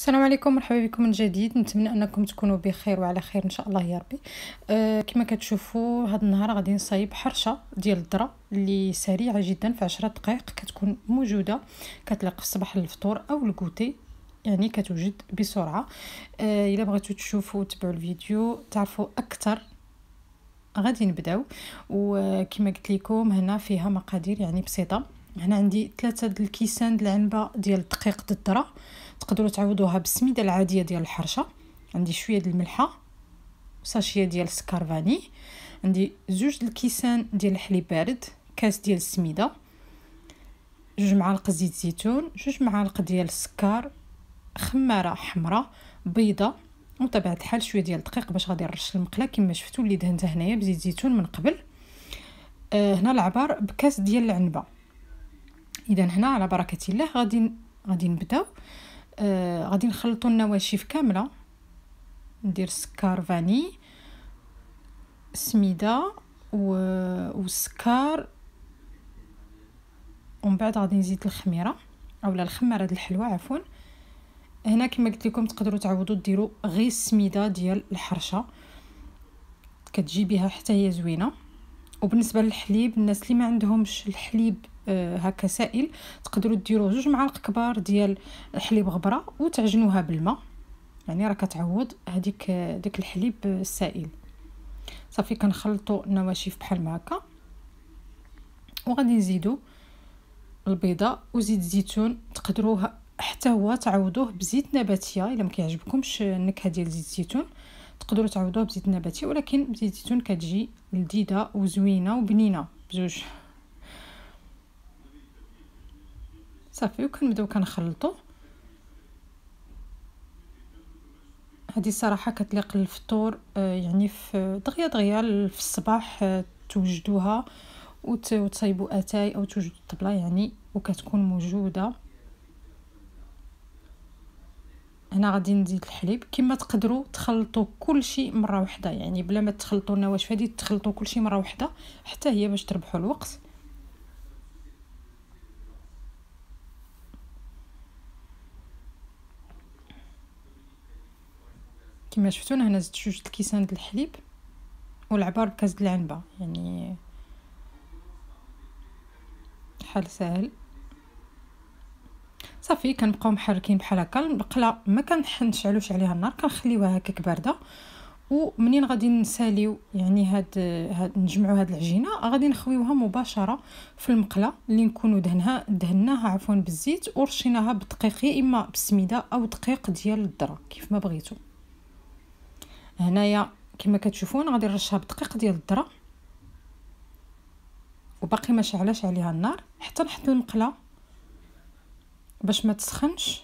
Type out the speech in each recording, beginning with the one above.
السلام عليكم مرحبا بكم من جديد نتمنى انكم تكونوا بخير وعلى خير ان شاء الله يا ربي أه كما كتشوفوا هذا النهار غادي نصايب حرشه ديال الذره اللي سريعه جدا في 10 دقائق كتكون موجوده كتلاق في الصباح الفطور او الكوتي يعني كتوجد بسرعه أه الا بغيتو تشوفوا وتبعوا الفيديو تعرفوا اكثر غادي نبداو وكما قلت لكم هنا فيها مقادير يعني بسيطه هنا عندي ثلاثه الكيسان د العنبه ديال الدقيق د الذره تقدروا تعوضوها بالسميده العاديه ديال الحرشه عندي شويه ديال الملحه ساشيه ديال السكر فاني عندي زوج الكيسان ديال الحليب بارد كاس ديال السميده جوج معالق زيت زيتون جوج معالق ديال السكر خماره حمراء بيضه وطبعا الحال شويه ديال الدقيق باش غادي نرش المقله كما شفتوا اللي دهنتها هنايا بزيت زيتون من قبل آه هنا العبار بكاس ديال العنبه اذا هنا على بركه الله غادي غادي نبداو آه غادي نخلطو النواشف كامله ندير سكر فاني سميده و... وسكر ومن بعد غادي نزيد الخميره اولا الخماره د الحلوى عفوا هنا كما قلت لكم تقدروا تعوضوا ديروا غير السميده ديال الحرشه كتجي بها حتى هي زوينه وبالنسبه للحليب الناس اللي ما عندهمش الحليب آه، هكا سائل تقدروا ديروا جوج معالق كبار ديال حليب غبره وتعجنوها بالماء يعني راه كتعوض هذيك داك الحليب السائل صافي كنخلطوا النواشف بحال هكا وغادي نزيدو البيضه وزيت الزيتون تقدروا حتى هو تعوضوه بزيت نباتيه الا ما كيعجبكمش النكهه ديال زيت الزيتون تقدروا تعوضوه بزيت نباتي ولكن بزيت الزيتون كتجي لذيذه وزوينه وبنينه بجوج صافي وكنبداو كنخلطو هذه الصراحه كتليق الفطور آه، يعني في دغيا دغيا في الصباح آه، توجدوها وتصايبوا اتاي او توجد الطبله يعني وكتكون موجوده هنا غادي نزيد الحليب كما تقدروا تخلطوا كل شيء مره واحده يعني بلا ما تخلطوا النواشف هذه تخلطوا كل شيء مره واحده حتى هي باش تربحوا الوقت كما شفتوا هنا زدت جوج الكيسان د الحليب والعبار بكاس د العنبه يعني حل سهل صافي كنبقاو محركين بحال هكا البقله ما كنحنشعلوش عليها النار كنخليوها هكاك بارده ومنين غادي نساليو يعني هاد, هاد نجمعو هاد العجينه غادي نخويوها مباشره في المقله اللي نكونو دهنها دهناها عفوا بالزيت ورشيناها بالدقيق يا اما بالسميده او دقيق ديال الذره كيف ما بغيتو هنايا كما كتشوفون غادي نرشها بدقيق ديال الذره وباقي ما شعلاش عليها النار حتى نحط المقله باش ما تسخنش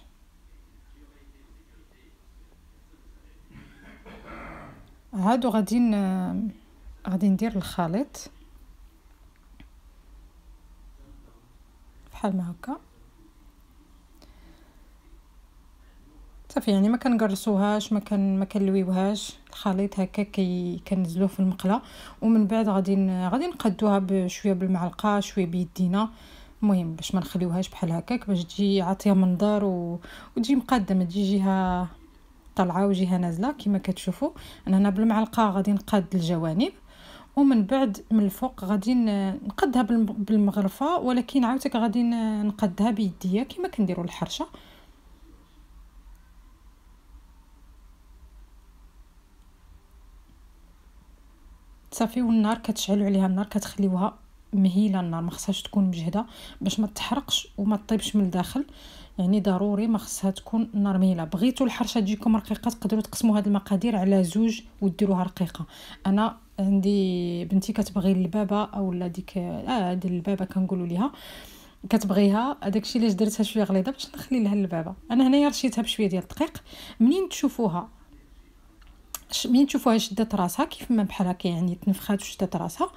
هادو غادي غادي ندير الخليط بحال ما هكا صافي يعني ما كنقرصوهاش ما كن ما كنلويوهاش خليط هكا كي كنزلوه في المقله ومن بعد غادي غادي نقدوها بشويه بالمعلقه شويه بيدينا المهم باش ما نخليوهاش بحال هكاك باش تجي عاطيه منظر و... وتجي مقاده ما تجي جهه طالعه وجهه نازله كما كتشوفوا انا هنا بالمعلقه غادي نقاد الجوانب ومن بعد من الفوق غادي نقدها بالمغرفه ولكن عاوتاني غادي نقدها بيديا كما كنديروا الحرشه صافي والنار كتشعلوا عليها النار كتخليوها مهيله النار ما خصهاش تكون مجهده باش ما تحرقش وما تطيبش من الداخل يعني ضروري ما خصها تكون النار مهيله بغيتوا الحرشه تجيكم رقيقه تقدروا تقسموا هاد المقادير على زوج وديروها رقيقه انا عندي بنتي كتبغي اللبابه اولا ديك اه ديال اللبابه كنقولوا ليها كتبغيها هذاك الشيء اللي درتها شويه غليظه باش نخلي لها اللبابه انا هنايا رشيتها بشويه ديال الدقيق منين تشوفوها خاطرش مين تشوفوها شدات راسها كيف ما بحال هكا يعني تنفخات وشدات راسها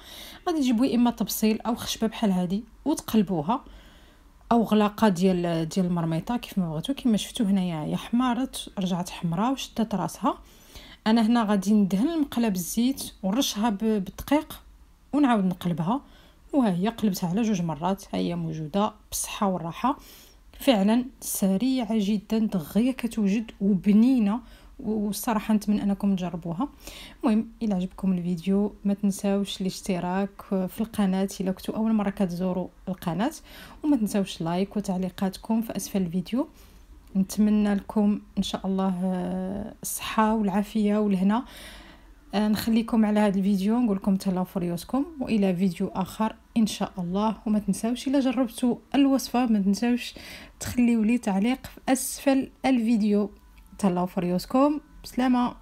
غادي تجيبوا اما تبصيل او خشبه بحال هذه وتقلبوها او غلاقه ديال ديال المرميطه كيف ما بغيتو كما شفتو هنايا هي حمارت رجعت حمراء وشدات راسها انا هنا غادي ندهن المقله بالزيت ونرشها بالدقيق ونعاود نقلبها وها هي قلبتها على جوج مرات ها هي موجوده بالصحه والراحه فعلا سريعه جدا دغيا كتوجد وبنينه والصراحه نتمنى انكم تجربوها المهم الى عجبكم الفيديو ما تنساوش الاشتراك في القناه الا كنتوا اول مره كتزوروا القناه وما تنساوش لايك وتعليقاتكم في اسفل الفيديو نتمنى لكم ان شاء الله آه، الصحه والعافيه والهنا آه، نخليكم على هذا الفيديو نقول لكم تهلاو فريوسكم والى فيديو اخر ان شاء الله وما تنساوش الا جربتوا الوصفه ما تنساوش تخليوا لي تعليق في اسفل الفيديو تهلاو فريوسكم بسلامه